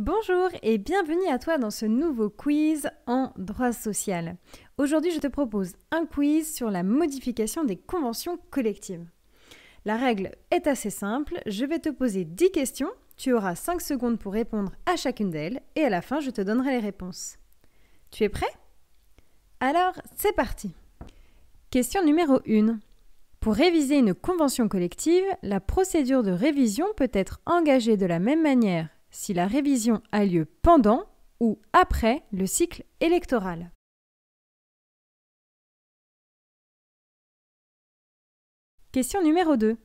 Bonjour et bienvenue à toi dans ce nouveau quiz en droit social. Aujourd'hui, je te propose un quiz sur la modification des conventions collectives. La règle est assez simple, je vais te poser 10 questions, tu auras 5 secondes pour répondre à chacune d'elles et à la fin, je te donnerai les réponses. Tu es prêt Alors, c'est parti. Question numéro 1. Pour réviser une convention collective, la procédure de révision peut être engagée de la même manière si la révision a lieu pendant ou après le cycle électoral. Question numéro 2.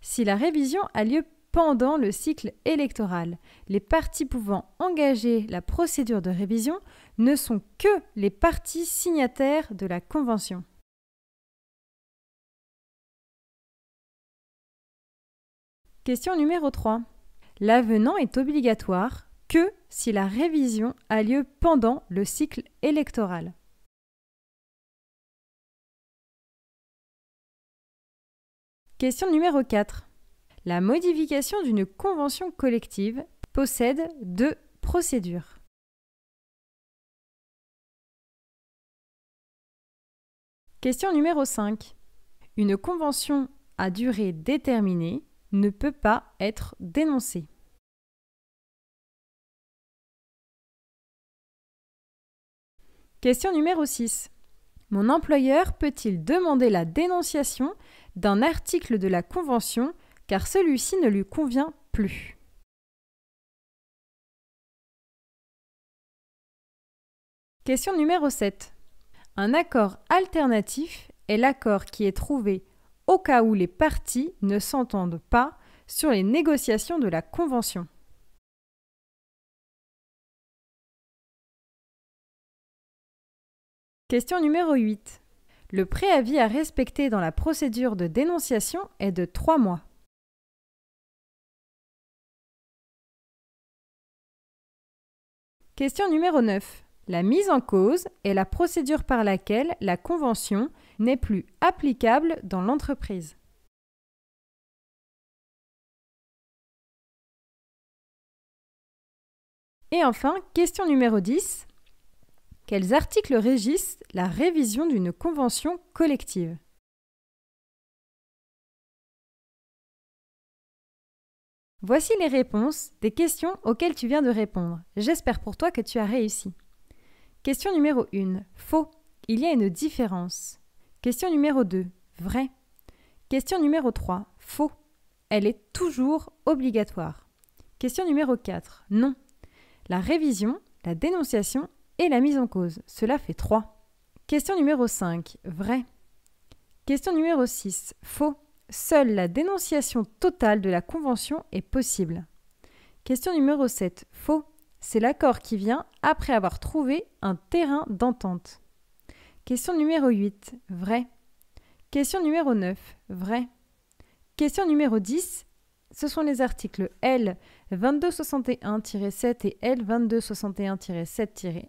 Si la révision a lieu pendant le cycle électoral, les partis pouvant engager la procédure de révision ne sont que les partis signataires de la Convention. Question numéro 3 l'avenant est obligatoire que si la révision a lieu pendant le cycle électoral. Question numéro 4. La modification d'une convention collective possède deux procédures. Question numéro 5. Une convention à durée déterminée ne peut pas être dénoncée. Question numéro 6. Mon employeur peut-il demander la dénonciation d'un article de la Convention car celui-ci ne lui convient plus Question numéro 7. Un accord alternatif est l'accord qui est trouvé au cas où les parties ne s'entendent pas sur les négociations de la Convention. Question numéro 8. Le préavis à respecter dans la procédure de dénonciation est de 3 mois. Question numéro 9. La mise en cause est la procédure par laquelle la convention n'est plus applicable dans l'entreprise. Et enfin, question numéro 10. Quels articles régissent la révision d'une convention collective Voici les réponses des questions auxquelles tu viens de répondre. J'espère pour toi que tu as réussi. Question numéro 1. Faux. Il y a une différence. Question numéro 2. Vrai. Question numéro 3. Faux. Elle est toujours obligatoire. Question numéro 4. Non. La révision, la dénonciation et la mise en cause. Cela fait 3. Question numéro 5. Vrai. Question numéro 6. Faux. Seule la dénonciation totale de la Convention est possible. Question numéro 7. Faux. C'est l'accord qui vient après avoir trouvé un terrain d'entente. Question numéro 8. Vrai. Question numéro 9. Vrai. Question numéro 10 ce sont les articles L 2261-7 et L 2261-7-1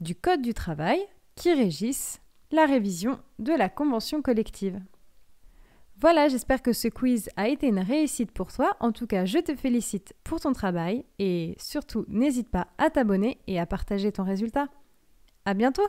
du Code du travail qui régissent la révision de la convention collective. Voilà, j'espère que ce quiz a été une réussite pour toi. En tout cas, je te félicite pour ton travail et surtout, n'hésite pas à t'abonner et à partager ton résultat. À bientôt!